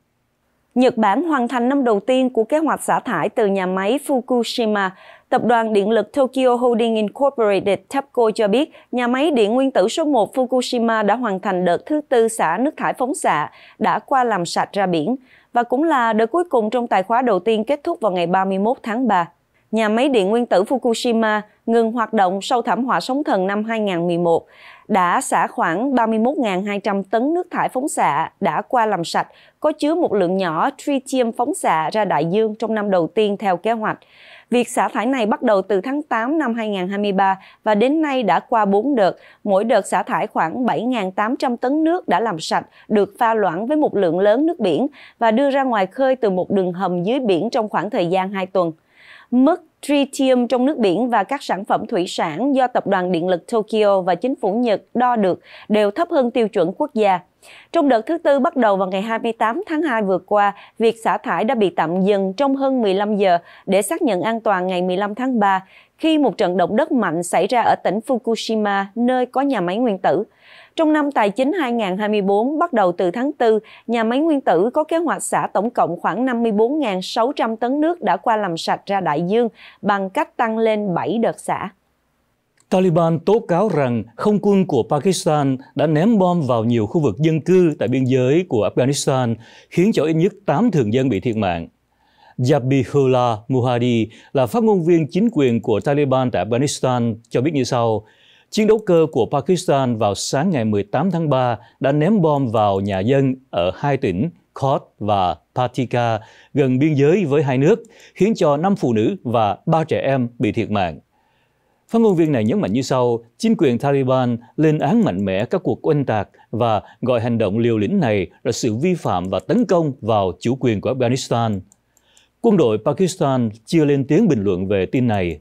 Nhật Bản hoàn thành năm đầu tiên của kế hoạch xả thải từ nhà máy Fukushima. Tập đoàn Điện lực Tokyo Holding Incorporated TEPCO cho biết, nhà máy điện nguyên tử số 1 Fukushima đã hoàn thành đợt thứ tư xả nước thải phóng xạ, đã qua làm sạch ra biển, và cũng là đợt cuối cùng trong tài khóa đầu tiên kết thúc vào ngày 31 tháng 3 nhà máy điện nguyên tử Fukushima ngừng hoạt động sau thảm họa sóng thần năm 2011, đã xả khoảng 31.200 tấn nước thải phóng xạ đã qua làm sạch, có chứa một lượng nhỏ tritium phóng xạ ra đại dương trong năm đầu tiên theo kế hoạch. Việc xả thải này bắt đầu từ tháng 8 năm 2023 và đến nay đã qua 4 đợt, mỗi đợt xả thải khoảng 7.800 tấn nước đã làm sạch, được pha loãng với một lượng lớn nước biển và đưa ra ngoài khơi từ một đường hầm dưới biển trong khoảng thời gian 2 tuần mức tritium trong nước biển và các sản phẩm thủy sản do Tập đoàn Điện lực Tokyo và chính phủ Nhật đo được đều thấp hơn tiêu chuẩn quốc gia. Trong đợt thứ tư bắt đầu vào ngày 28 tháng 2 vừa qua, việc xả thải đã bị tạm dừng trong hơn 15 giờ để xác nhận an toàn ngày 15 tháng 3 khi một trận động đất mạnh xảy ra ở tỉnh Fukushima, nơi có nhà máy nguyên tử. Trong năm tài chính 2024, bắt đầu từ tháng 4, nhà máy nguyên tử có kế hoạch xả tổng cộng khoảng 54.600 tấn nước đã qua làm sạch ra đại dương bằng cách tăng lên 7 đợt xả.
Taliban tố cáo rằng không quân của Pakistan đã ném bom vào nhiều khu vực dân cư tại biên giới của Afghanistan, khiến cho ít nhất 8 thường dân bị thiệt mạng. Jabihullah Muhadi là phát ngôn viên chính quyền của Taliban tại Afghanistan cho biết như sau – Chiến đấu cơ của Pakistan vào sáng ngày 18 tháng 3 đã ném bom vào nhà dân ở hai tỉnh Khot và Patika gần biên giới với hai nước, khiến cho 5 phụ nữ và 3 trẻ em bị thiệt mạng. Phát ngôn viên này nhấn mạnh như sau, chính quyền Taliban lên án mạnh mẽ các cuộc oanh tạc và gọi hành động liều lĩnh này là sự vi phạm và tấn công vào chủ quyền của Afghanistan. Quân đội Pakistan chưa lên tiếng bình luận về tin này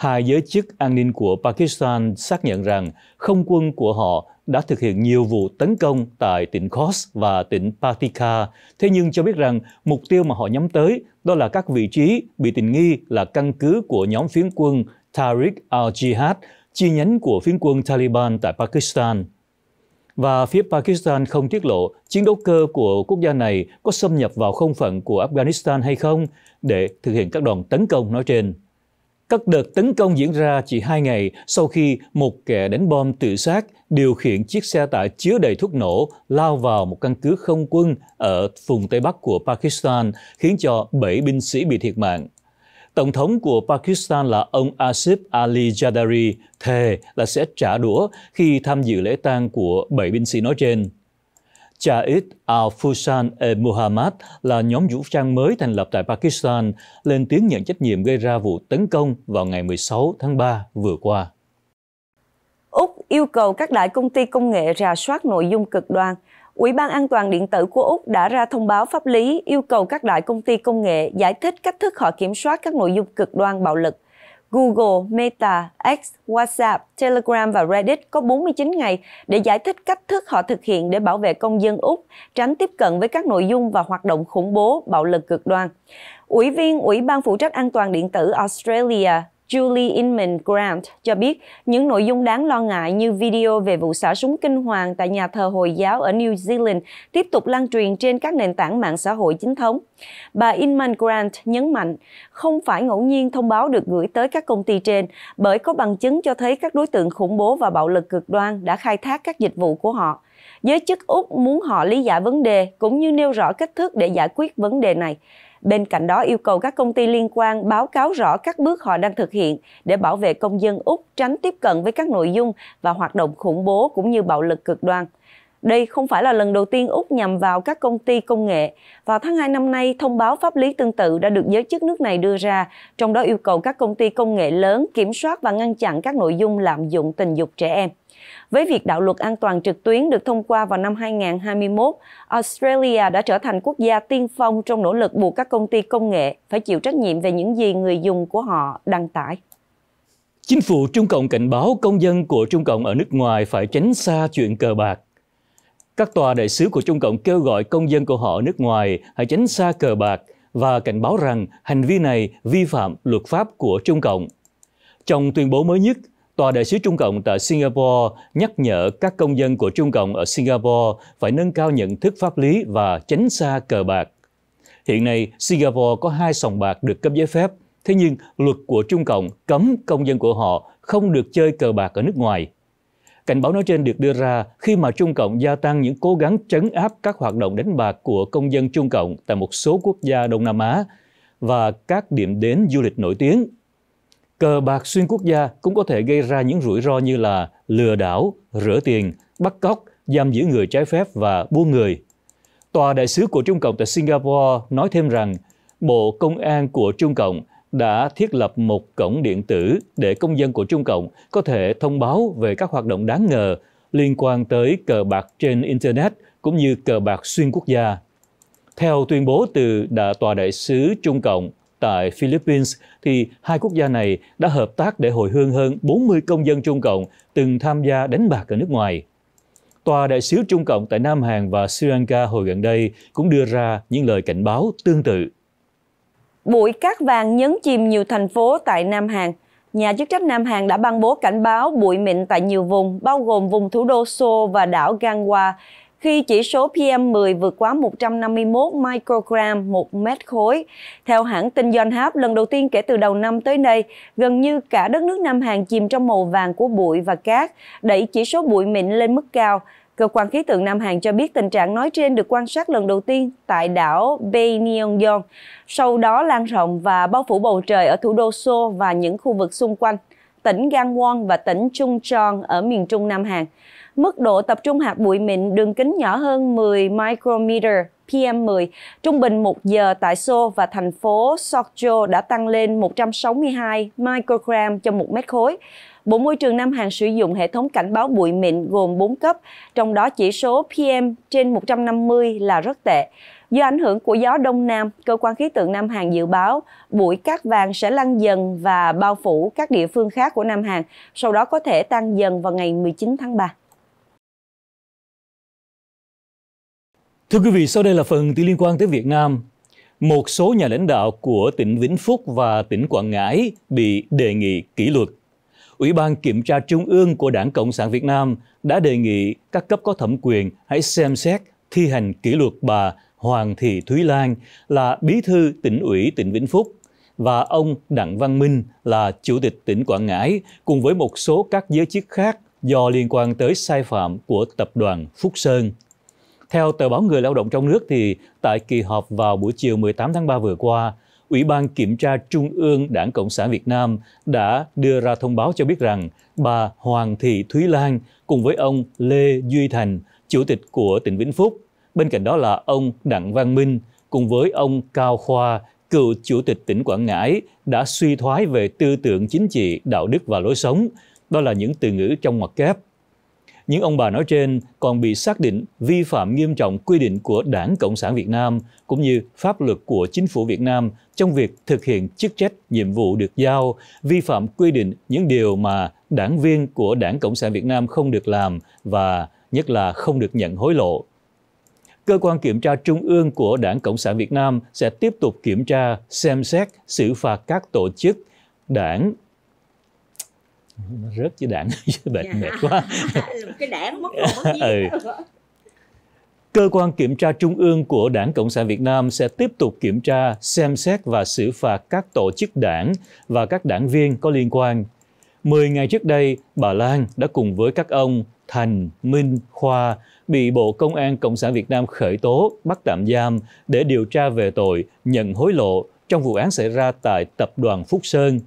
hai giới chức an ninh của Pakistan xác nhận rằng không quân của họ đã thực hiện nhiều vụ tấn công tại tỉnh Khos và tỉnh Patika, thế nhưng cho biết rằng mục tiêu mà họ nhắm tới đó là các vị trí bị tình nghi là căn cứ của nhóm phiến quân Tariq al-Jihad, chi nhánh của phiến quân Taliban tại Pakistan. Và phía Pakistan không tiết lộ chiến đấu cơ của quốc gia này có xâm nhập vào không phận của Afghanistan hay không để thực hiện các đòn tấn công nói trên. Các đợt tấn công diễn ra chỉ hai ngày sau khi một kẻ đánh bom tự sát điều khiển chiếc xe tải chứa đầy thuốc nổ lao vào một căn cứ không quân ở vùng Tây Bắc của Pakistan, khiến cho 7 binh sĩ bị thiệt mạng. Tổng thống của Pakistan là ông Asif Ali Jadari thề là sẽ trả đũa khi tham dự lễ tang của 7 binh sĩ nói trên. Jais al-Fusan e Muhammad là nhóm vũ trang mới thành lập tại Pakistan, lên tiếng nhận trách nhiệm gây ra vụ tấn công vào ngày 16 tháng 3 vừa qua.
Úc yêu cầu các đại công ty công nghệ rà soát nội dung cực đoan. Ủy ban An toàn điện tử của Úc đã ra thông báo pháp lý yêu cầu các đại công ty công nghệ giải thích cách thức họ kiểm soát các nội dung cực đoan bạo lực – Google, Meta, X, WhatsApp, Telegram và Reddit có 49 ngày để giải thích cách thức họ thực hiện để bảo vệ công dân Úc, tránh tiếp cận với các nội dung và hoạt động khủng bố, bạo lực cực đoan. Ủy viên Ủy ban phụ trách an toàn điện tử Australia Julie Inman Grant cho biết những nội dung đáng lo ngại như video về vụ xả súng kinh hoàng tại nhà thờ Hồi giáo ở New Zealand tiếp tục lan truyền trên các nền tảng mạng xã hội chính thống. Bà Inman Grant nhấn mạnh, không phải ngẫu nhiên thông báo được gửi tới các công ty trên bởi có bằng chứng cho thấy các đối tượng khủng bố và bạo lực cực đoan đã khai thác các dịch vụ của họ. Giới chức Úc muốn họ lý giải vấn đề cũng như nêu rõ cách thức để giải quyết vấn đề này. Bên cạnh đó yêu cầu các công ty liên quan báo cáo rõ các bước họ đang thực hiện để bảo vệ công dân Úc tránh tiếp cận với các nội dung và hoạt động khủng bố cũng như bạo lực cực đoan. Đây không phải là lần đầu tiên Úc nhằm vào các công ty công nghệ. Vào tháng 2 năm nay, thông báo pháp lý tương tự đã được giới chức nước này đưa ra, trong đó yêu cầu các công ty công nghệ lớn kiểm soát và ngăn chặn các nội dung lạm dụng tình dục trẻ em. Với việc đạo luật an toàn trực tuyến được thông qua vào năm 2021, Australia đã trở thành quốc gia tiên phong trong nỗ lực buộc các công ty công nghệ phải chịu trách nhiệm về những gì người dùng của họ đăng tải.
Chính phủ Trung Cộng cảnh báo công dân của Trung Cộng ở nước ngoài phải tránh xa chuyện cờ bạc. Các tòa đại sứ của Trung Cộng kêu gọi công dân của họ ở nước ngoài hãy tránh xa cờ bạc và cảnh báo rằng hành vi này vi phạm luật pháp của Trung Cộng. Trong tuyên bố mới nhất, Tòa đại sứ Trung Cộng tại Singapore nhắc nhở các công dân của Trung Cộng ở Singapore phải nâng cao nhận thức pháp lý và tránh xa cờ bạc. Hiện nay, Singapore có hai sòng bạc được cấp giấy phép, thế nhưng luật của Trung Cộng cấm công dân của họ không được chơi cờ bạc ở nước ngoài. Cảnh báo nói trên được đưa ra khi mà Trung Cộng gia tăng những cố gắng trấn áp các hoạt động đánh bạc của công dân Trung Cộng tại một số quốc gia Đông Nam Á và các điểm đến du lịch nổi tiếng Cờ bạc xuyên quốc gia cũng có thể gây ra những rủi ro như là lừa đảo, rửa tiền, bắt cóc, giam giữ người trái phép và buôn người. Tòa đại sứ của Trung Cộng tại Singapore nói thêm rằng Bộ Công an của Trung Cộng đã thiết lập một cổng điện tử để công dân của Trung Cộng có thể thông báo về các hoạt động đáng ngờ liên quan tới cờ bạc trên Internet cũng như cờ bạc xuyên quốc gia. Theo tuyên bố từ Đà Tòa Đại sứ Trung Cộng, tại Philippines, thì hai quốc gia này đã hợp tác để hồi hương hơn 40 công dân Trung Cộng từng tham gia đánh bạc ở nước ngoài. Tòa đại sứ Trung Cộng tại Nam Hàn và Sri Lanka hồi gần đây cũng đưa ra những lời cảnh báo tương tự.
Bụi cát vàng nhấn chìm nhiều thành phố tại Nam Hàn. Nhà chức trách Nam Hàn đã ban bố cảnh báo bụi mịn tại nhiều vùng, bao gồm vùng thủ đô Seoul và đảo Gangwa, khi chỉ số PM10 vượt quá 151 microgram một mét khối. Theo hãng tin Yonhap, lần đầu tiên kể từ đầu năm tới nay, gần như cả đất nước Nam Hàn chìm trong màu vàng của bụi và cát, đẩy chỉ số bụi mịn lên mức cao. Cơ quan khí tượng Nam Hàn cho biết tình trạng nói trên được quan sát lần đầu tiên tại đảo Baekneonyeon, sau đó lan rộng và bao phủ bầu trời ở thủ đô Seoul và những khu vực xung quanh, tỉnh Gangwon và tỉnh Chungcheon ở miền trung Nam Hàn. Mức độ tập trung hạt bụi mịn đường kính nhỏ hơn 10 micrometer PM10 trung bình 1 giờ tại Seoul và thành phố Sokcho đã tăng lên 162 microgram cho 1 mét khối. Bộ Môi trường Nam Hàn sử dụng hệ thống cảnh báo bụi mịn gồm 4 cấp, trong đó chỉ số PM trên 150 là rất tệ. Do ảnh hưởng của gió Đông Nam, Cơ quan Khí tượng Nam Hàn dự báo bụi cát vàng sẽ lăn dần và bao phủ các địa phương khác của Nam Hàn, sau đó có thể tăng dần vào ngày 19 tháng 3.
Thưa quý vị, sau đây là phần tin liên quan tới Việt Nam. Một số nhà lãnh đạo của tỉnh Vĩnh Phúc và tỉnh Quảng Ngãi bị đề nghị kỷ luật. Ủy ban Kiểm tra Trung ương của Đảng Cộng sản Việt Nam đã đề nghị các cấp có thẩm quyền hãy xem xét thi hành kỷ luật bà Hoàng Thị Thúy Lan là bí thư tỉnh ủy tỉnh Vĩnh Phúc và ông Đặng Văn Minh là chủ tịch tỉnh Quảng Ngãi cùng với một số các giới chức khác do liên quan tới sai phạm của tập đoàn Phúc Sơn. Theo tờ báo Người Lao động trong nước thì tại kỳ họp vào buổi chiều 18 tháng 3 vừa qua, Ủy ban Kiểm tra Trung ương Đảng Cộng sản Việt Nam đã đưa ra thông báo cho biết rằng bà Hoàng Thị Thúy Lan cùng với ông Lê Duy Thành, Chủ tịch của tỉnh Vĩnh Phúc, bên cạnh đó là ông Đặng Văn Minh cùng với ông Cao Khoa, cựu Chủ tịch tỉnh Quảng Ngãi đã suy thoái về tư tưởng chính trị, đạo đức và lối sống. Đó là những từ ngữ trong ngoặc kép những ông bà nói trên còn bị xác định vi phạm nghiêm trọng quy định của Đảng Cộng sản Việt Nam cũng như pháp luật của chính phủ Việt Nam trong việc thực hiện chức trách, nhiệm vụ được giao, vi phạm quy định những điều mà đảng viên của Đảng Cộng sản Việt Nam không được làm và nhất là không được nhận hối lộ. Cơ quan kiểm tra trung ương của Đảng Cộng sản Việt Nam sẽ tiếp tục kiểm tra, xem xét, xử phạt các tổ chức, đảng, nó rớt chứ đạn chứ bệnh dạ. mệt quá
cái đạn mất còn ừ.
Cơ quan kiểm tra trung ương của Đảng Cộng sản Việt Nam sẽ tiếp tục kiểm tra, xem xét và xử phạt các tổ chức đảng và các đảng viên có liên quan. Mười ngày trước đây, bà Lan đã cùng với các ông Thành, Minh, Khoa bị Bộ Công an Cộng sản Việt Nam khởi tố, bắt tạm giam để điều tra về tội nhận hối lộ trong vụ án xảy ra tại Tập đoàn Phúc Sơn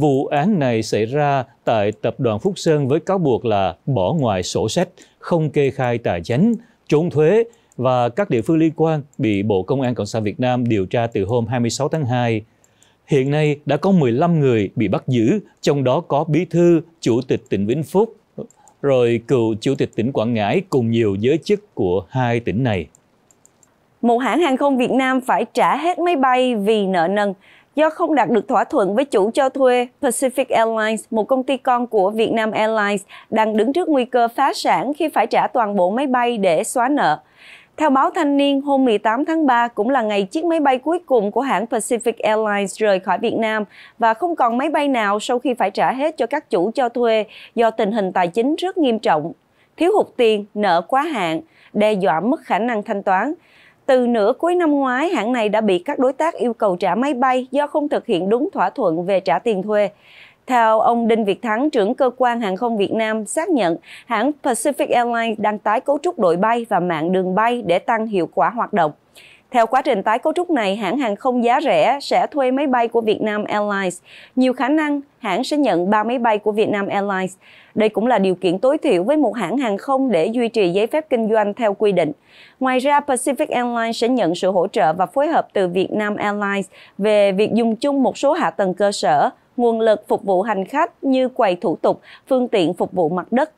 Vụ án này xảy ra tại Tập đoàn Phúc Sơn với cáo buộc là bỏ ngoài sổ sách, không kê khai tài chính, trốn thuế và các địa phương liên quan bị Bộ Công an Cộng sản Việt Nam điều tra từ hôm 26 tháng 2. Hiện nay đã có 15 người bị bắt giữ, trong đó có bí thư, chủ tịch tỉnh Vĩnh Phúc, rồi cựu chủ tịch tỉnh Quảng Ngãi cùng nhiều giới chức của hai tỉnh này.
Một hãng hàng không Việt Nam phải trả hết máy bay vì nợ nần do không đạt được thỏa thuận với chủ cho thuê Pacific Airlines, một công ty con của Vietnam Airlines, đang đứng trước nguy cơ phá sản khi phải trả toàn bộ máy bay để xóa nợ. Theo báo Thanh niên, hôm 18 tháng 3 cũng là ngày chiếc máy bay cuối cùng của hãng Pacific Airlines rời khỏi Việt Nam và không còn máy bay nào sau khi phải trả hết cho các chủ cho thuê do tình hình tài chính rất nghiêm trọng, thiếu hụt tiền, nợ quá hạn, đe dọa mất khả năng thanh toán. Từ nửa cuối năm ngoái, hãng này đã bị các đối tác yêu cầu trả máy bay do không thực hiện đúng thỏa thuận về trả tiền thuê. Theo ông Đinh Việt Thắng, trưởng cơ quan hàng không Việt Nam xác nhận, hãng Pacific Airlines đang tái cấu trúc đội bay và mạng đường bay để tăng hiệu quả hoạt động. Theo quá trình tái cấu trúc này, hãng hàng không giá rẻ sẽ thuê máy bay của Vietnam Airlines. Nhiều khả năng hãng sẽ nhận 3 máy bay của Vietnam Airlines. Đây cũng là điều kiện tối thiểu với một hãng hàng không để duy trì giấy phép kinh doanh theo quy định. Ngoài ra, Pacific Airlines sẽ nhận sự hỗ trợ và phối hợp từ Vietnam Airlines về việc dùng chung một số hạ tầng cơ sở, nguồn lực phục vụ hành khách như quầy thủ tục, phương tiện phục vụ mặt đất.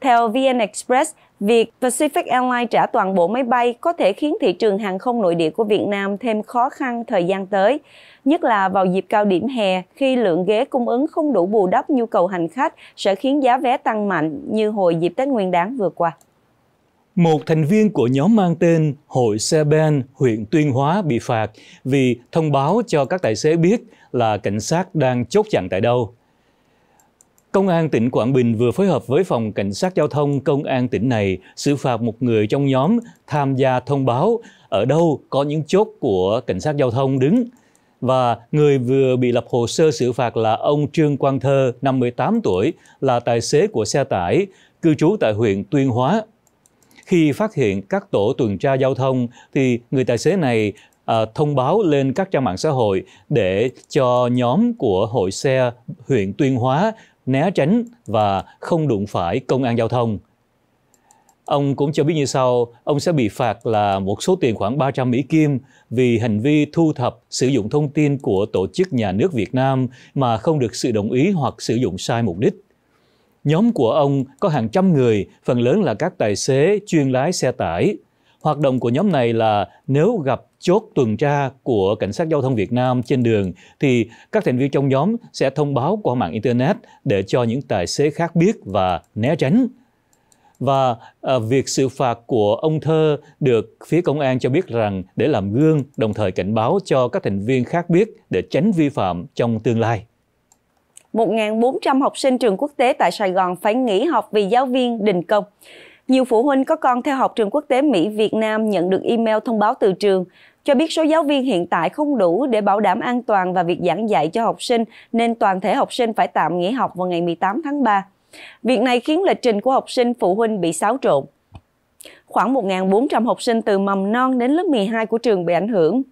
Theo VN Express, Việc Pacific Airlines trả toàn bộ máy bay có thể khiến thị trường hàng không nội địa của Việt Nam thêm khó khăn thời gian tới, nhất là vào dịp cao điểm hè khi lượng ghế cung ứng không đủ bù đắp nhu cầu hành khách sẽ khiến giá vé tăng mạnh như hồi dịp Tết Nguyên đán vừa qua.
Một thành viên của nhóm mang tên Hội xe ben huyện Tuyên Hóa bị phạt vì thông báo cho các tài xế biết là cảnh sát đang chốt chặn tại đâu. Công an tỉnh Quảng Bình vừa phối hợp với phòng cảnh sát giao thông công an tỉnh này xử phạt một người trong nhóm tham gia thông báo ở đâu có những chốt của cảnh sát giao thông đứng. Và người vừa bị lập hồ sơ xử phạt là ông Trương Quang Thơ, 58 tuổi, là tài xế của xe tải, cư trú tại huyện Tuyên Hóa. Khi phát hiện các tổ tuần tra giao thông thì người tài xế này à, thông báo lên các trang mạng xã hội để cho nhóm của hội xe huyện Tuyên Hóa né tránh và không đụng phải công an giao thông. Ông cũng cho biết như sau, ông sẽ bị phạt là một số tiền khoảng 300 Mỹ Kim vì hành vi thu thập, sử dụng thông tin của tổ chức nhà nước Việt Nam mà không được sự đồng ý hoặc sử dụng sai mục đích. Nhóm của ông có hàng trăm người, phần lớn là các tài xế, chuyên lái xe tải, Hoạt động của nhóm này là nếu gặp chốt tuần tra của Cảnh sát Giao thông Việt Nam trên đường thì các thành viên trong nhóm sẽ thông báo qua mạng Internet để cho những tài xế khác biết và né tránh. Và à, việc xử phạt của ông Thơ được phía công an cho biết rằng để làm gương đồng thời cảnh báo cho các thành viên khác biết để tránh vi phạm trong tương lai.
1.400 học sinh trường quốc tế tại Sài Gòn phải nghỉ học vì giáo viên đình công. Nhiều phụ huynh có con theo học trường quốc tế Mỹ Việt Nam nhận được email thông báo từ trường cho biết số giáo viên hiện tại không đủ để bảo đảm an toàn và việc giảng dạy cho học sinh nên toàn thể học sinh phải tạm nghỉ học vào ngày 18 tháng 3. Việc này khiến lịch trình của học sinh phụ huynh bị xáo trộn. Khoảng 1.400 học sinh từ mầm non đến lớp 12 của trường bị ảnh hưởng.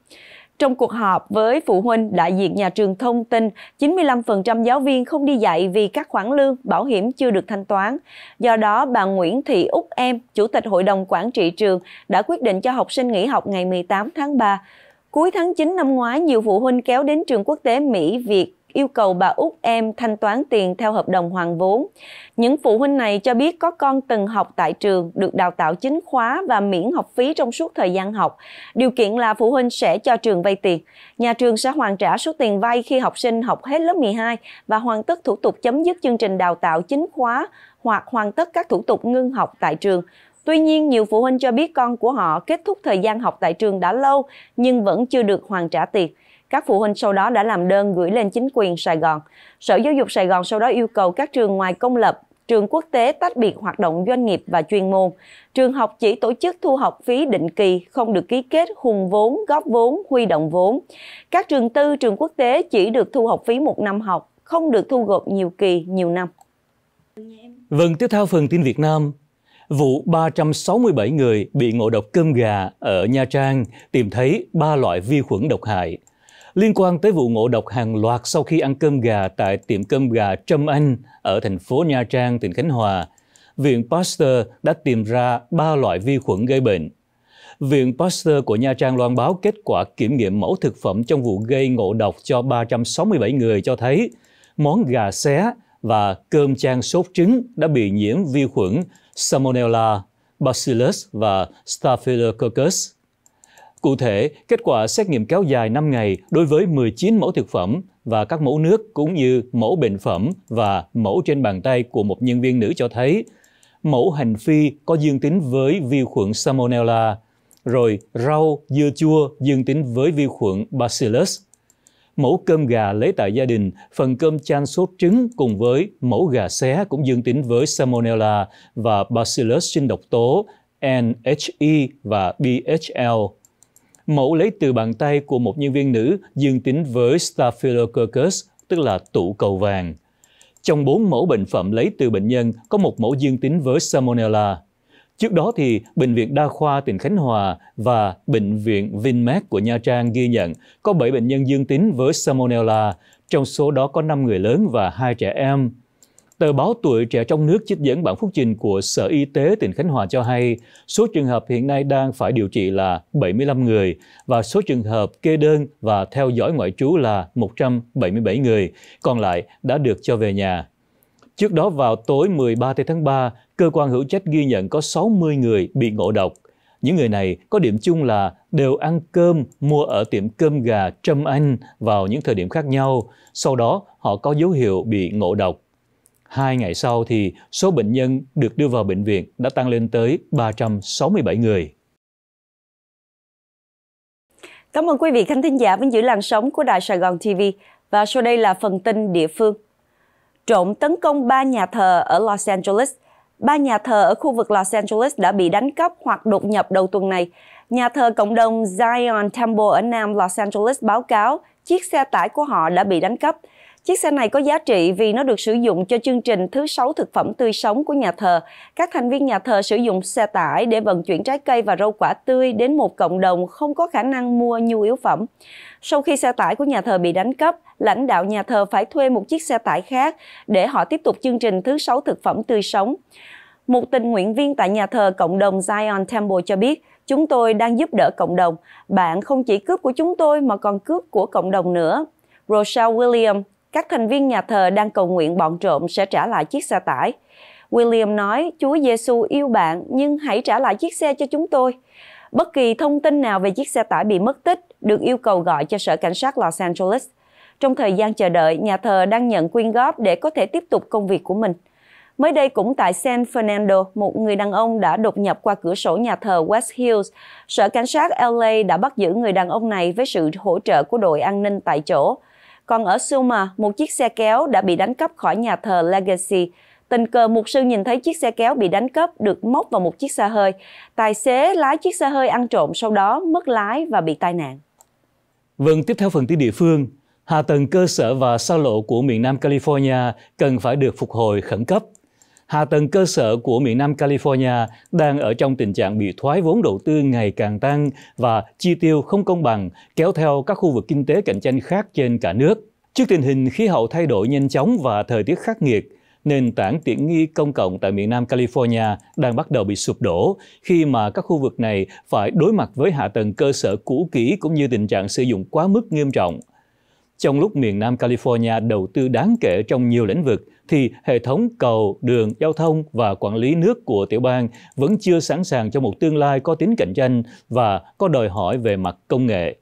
Trong cuộc họp với phụ huynh, đại diện nhà trường thông tin 95% giáo viên không đi dạy vì các khoản lương, bảo hiểm chưa được thanh toán. Do đó, bà Nguyễn Thị Úc Em, Chủ tịch Hội đồng Quản trị trường, đã quyết định cho học sinh nghỉ học ngày 18 tháng 3. Cuối tháng 9 năm ngoái, nhiều phụ huynh kéo đến trường quốc tế Mỹ Việt yêu cầu bà út em thanh toán tiền theo hợp đồng hoàn vốn. Những phụ huynh này cho biết có con từng học tại trường, được đào tạo chính khóa và miễn học phí trong suốt thời gian học. Điều kiện là phụ huynh sẽ cho trường vay tiền. Nhà trường sẽ hoàn trả số tiền vay khi học sinh học hết lớp 12 và hoàn tất thủ tục chấm dứt chương trình đào tạo chính khóa hoặc hoàn tất các thủ tục ngưng học tại trường. Tuy nhiên, nhiều phụ huynh cho biết con của họ kết thúc thời gian học tại trường đã lâu nhưng vẫn chưa được hoàn trả tiền. Các phụ huynh sau đó đã làm đơn gửi lên chính quyền Sài Gòn. Sở Giáo dục Sài Gòn sau đó yêu cầu các trường ngoài công lập, trường quốc tế tách biệt hoạt động doanh nghiệp và chuyên môn. Trường học chỉ tổ chức thu học phí định kỳ, không được ký kết hùng vốn, góp vốn, huy động vốn. Các trường tư, trường quốc tế chỉ được thu học phí một năm học, không được thu gộp nhiều kỳ, nhiều năm.
Vâng, tiếp theo phần tin Việt Nam. Vụ 367 người bị ngộ độc cơm gà ở Nha Trang tìm thấy ba loại vi khuẩn độc hại – liên quan tới vụ ngộ độc hàng loạt sau khi ăn cơm gà tại tiệm cơm gà Trâm Anh ở thành phố Nha Trang, tỉnh Khánh Hòa, Viện Pasteur đã tìm ra ba loại vi khuẩn gây bệnh. Viện Pasteur của Nha Trang loan báo kết quả kiểm nghiệm mẫu thực phẩm trong vụ gây ngộ độc cho 367 người cho thấy món gà xé và cơm chan sốt trứng đã bị nhiễm vi khuẩn Salmonella, Bacillus và Staphylococcus. Cụ thể, kết quả xét nghiệm kéo dài 5 ngày đối với 19 mẫu thực phẩm và các mẫu nước cũng như mẫu bệnh phẩm và mẫu trên bàn tay của một nhân viên nữ cho thấy mẫu hành phi có dương tính với vi khuẩn Salmonella, rồi rau, dưa chua dương tính với vi khuẩn Bacillus. Mẫu cơm gà lấy tại gia đình, phần cơm chan sốt trứng cùng với mẫu gà xé cũng dương tính với Salmonella và Bacillus sinh độc tố NHE và BHL. Mẫu lấy từ bàn tay của một nhân viên nữ dương tính với Staphylococcus, tức là tụ cầu vàng. Trong bốn mẫu bệnh phẩm lấy từ bệnh nhân, có một mẫu dương tính với Salmonella. Trước đó thì Bệnh viện Đa khoa tỉnh Khánh Hòa và Bệnh viện Vinmec của Nha Trang ghi nhận có 7 bệnh nhân dương tính với Salmonella, trong số đó có 5 người lớn và 2 trẻ em. Tờ báo Tuổi Trẻ Trong Nước trích dẫn bản phúc trình của Sở Y tế tỉnh Khánh Hòa cho hay, số trường hợp hiện nay đang phải điều trị là 75 người và số trường hợp kê đơn và theo dõi ngoại trú là 177 người, còn lại đã được cho về nhà. Trước đó vào tối 13 tháng 3, cơ quan hữu trách ghi nhận có 60 người bị ngộ độc. Những người này có điểm chung là đều ăn cơm mua ở tiệm cơm gà Trâm Anh vào những thời điểm khác nhau, sau đó họ có dấu hiệu bị ngộ độc. Hai ngày sau thì số bệnh nhân được đưa vào bệnh viện đã tăng lên tới 367 người.
Cảm ơn quý vị khán thính giả vẫn giữ làn sóng của Đài Sài Gòn TV và sau đây là phần tin địa phương. Trộm tấn công ba nhà thờ ở Los Angeles. Ba nhà thờ ở khu vực Los Angeles đã bị đánh cắp hoặc đột nhập đầu tuần này. Nhà thờ cộng đồng Zion Temple ở Nam Los Angeles báo cáo chiếc xe tải của họ đã bị đánh cắp. Chiếc xe này có giá trị vì nó được sử dụng cho chương trình thứ sáu thực phẩm tươi sống của nhà thờ. Các thành viên nhà thờ sử dụng xe tải để vận chuyển trái cây và rau quả tươi đến một cộng đồng không có khả năng mua nhu yếu phẩm. Sau khi xe tải của nhà thờ bị đánh cắp, lãnh đạo nhà thờ phải thuê một chiếc xe tải khác để họ tiếp tục chương trình thứ sáu thực phẩm tươi sống. Một tình nguyện viên tại nhà thờ cộng đồng Zion Temple cho biết, chúng tôi đang giúp đỡ cộng đồng. Bạn không chỉ cướp của chúng tôi mà còn cướp của cộng đồng nữa. Rochelle William, các thành viên nhà thờ đang cầu nguyện bọn trộm sẽ trả lại chiếc xe tải. William nói, Chúa Giêsu yêu bạn, nhưng hãy trả lại chiếc xe cho chúng tôi. Bất kỳ thông tin nào về chiếc xe tải bị mất tích được yêu cầu gọi cho Sở Cảnh sát Los Angeles. Trong thời gian chờ đợi, nhà thờ đang nhận quyên góp để có thể tiếp tục công việc của mình. Mới đây cũng tại San Fernando, một người đàn ông đã đột nhập qua cửa sổ nhà thờ West Hills. Sở Cảnh sát LA đã bắt giữ người đàn ông này với sự hỗ trợ của đội an ninh tại chỗ. Còn ở Suma, một chiếc xe kéo đã bị đánh cắp khỏi nhà thờ Legacy. Tình cờ mục sư nhìn thấy chiếc xe kéo bị đánh cắp được móc vào một chiếc xe hơi. Tài xế lái chiếc xe hơi ăn trộm sau đó mất lái và bị tai nạn.
Vâng, tiếp theo phần tin địa phương. Hạ tầng cơ sở và xa lộ của miền Nam California cần phải được phục hồi khẩn cấp hạ tầng cơ sở của miền Nam California đang ở trong tình trạng bị thoái vốn đầu tư ngày càng tăng và chi tiêu không công bằng, kéo theo các khu vực kinh tế cạnh tranh khác trên cả nước. Trước tình hình khí hậu thay đổi nhanh chóng và thời tiết khắc nghiệt, nền tảng tiện nghi công cộng tại miền Nam California đang bắt đầu bị sụp đổ khi mà các khu vực này phải đối mặt với hạ tầng cơ sở cũ kỹ cũng như tình trạng sử dụng quá mức nghiêm trọng – trong lúc miền Nam California đầu tư đáng kể trong nhiều lĩnh vực, thì hệ thống cầu, đường, giao thông và quản lý nước của tiểu bang vẫn chưa sẵn sàng cho một tương lai có tính cạnh tranh và có đòi hỏi về mặt công nghệ.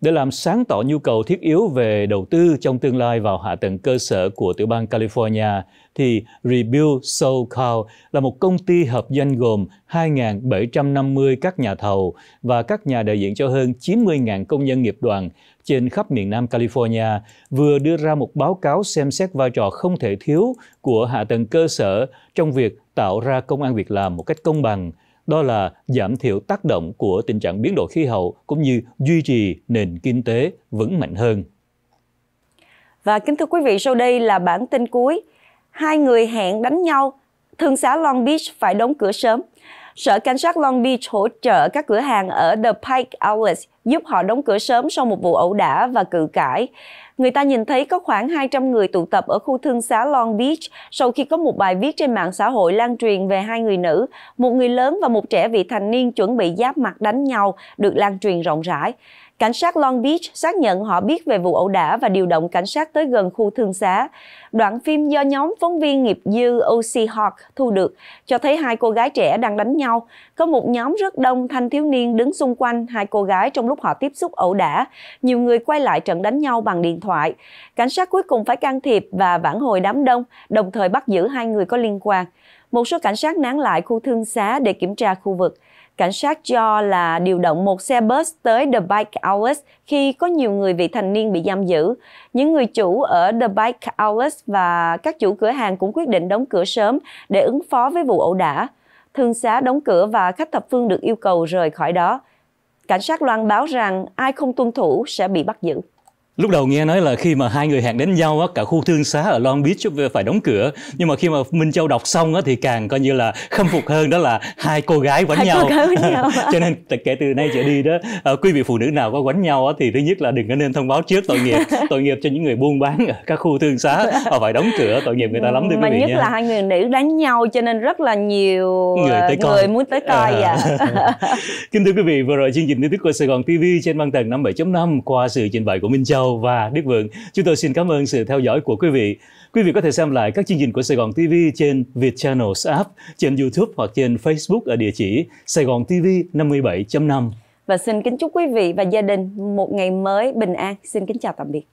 Để làm sáng tỏ nhu cầu thiết yếu về đầu tư trong tương lai vào hạ tầng cơ sở của tiểu bang California, thì Rebuild SoCal là một công ty hợp danh gồm 2.750 các nhà thầu và các nhà đại diện cho hơn 90.000 công nhân nghiệp đoàn trên khắp miền Nam California vừa đưa ra một báo cáo xem xét vai trò không thể thiếu của hạ tầng cơ sở trong việc tạo ra công an việc làm một cách công bằng, đó là giảm thiểu tác động của tình trạng biến đổi khí hậu cũng như duy trì nền kinh tế vững mạnh hơn.
Và kính thưa quý vị, sau đây là bản tin cuối. Hai người hẹn đánh nhau, thương xá Long Beach phải đóng cửa sớm. Sở Cảnh sát Long Beach hỗ trợ các cửa hàng ở The Pike Outlet giúp họ đóng cửa sớm sau một vụ ẩu đả và cự cãi. Người ta nhìn thấy có khoảng 200 người tụ tập ở khu thương xá Long Beach sau khi có một bài viết trên mạng xã hội lan truyền về hai người nữ, một người lớn và một trẻ vị thành niên chuẩn bị giáp mặt đánh nhau được lan truyền rộng rãi. Cảnh sát Long Beach xác nhận họ biết về vụ ẩu đả và điều động cảnh sát tới gần khu thương xá. Đoạn phim do nhóm phóng viên nghiệp dư OC Hawk thu được cho thấy hai cô gái trẻ đang đánh nhau. Có một nhóm rất đông thanh thiếu niên đứng xung quanh hai cô gái trong lúc họ tiếp xúc ẩu đả. Nhiều người quay lại trận đánh nhau bằng điện thoại. Cảnh sát cuối cùng phải can thiệp và vãn hồi đám đông, đồng thời bắt giữ hai người có liên quan. Một số cảnh sát nán lại khu thương xá để kiểm tra khu vực. Cảnh sát cho là điều động một xe bus tới The Bike Hours khi có nhiều người vị thành niên bị giam giữ. Những người chủ ở The Bike Hours và các chủ cửa hàng cũng quyết định đóng cửa sớm để ứng phó với vụ ẩu đả. Thương xá đóng cửa và khách thập phương được yêu cầu rời khỏi đó. Cảnh sát loan báo rằng ai không tuân thủ sẽ bị bắt giữ.
Lúc đầu nghe nói là khi mà hai người hẹn đến nhau á, cả khu thương xá ở Long Beach phải đóng cửa. Nhưng mà khi mà Minh Châu đọc xong á, thì càng coi như là khâm phục hơn đó là hai cô gái quánh nhau. Cô gái nhau Cho nên kể từ nay trở đi đó, ờ, quý vị phụ nữ nào có quánh nhau á, thì thứ nhất là đừng có nên thông báo trước tội nghiệp. tội nghiệp cho những người buôn bán ở các khu thương xá họ phải đóng cửa, tội nghiệp người ta lắm thưa quý vị Mà nhất nha. là hai
người nữ đánh nhau cho nên rất là nhiều người, ờ, tới coi. người muốn tới à. coi. À. Dạ.
Kính thưa quý vị, vừa rồi chương trình tin tức của Sài Gòn TV trên băng tầng 57.5 qua sự trình bày của Minh Châu giàu và đức vượng. Chúng tôi xin cảm ơn sự theo dõi của quý vị. Quý vị có thể xem lại các chương trình của Sài Gòn TV trên Việt Channels app, trên YouTube hoặc trên Facebook ở địa chỉ Sài Gòn TV 57.5.
Và xin kính chúc quý vị và gia đình một ngày mới bình an. Xin kính chào tạm biệt.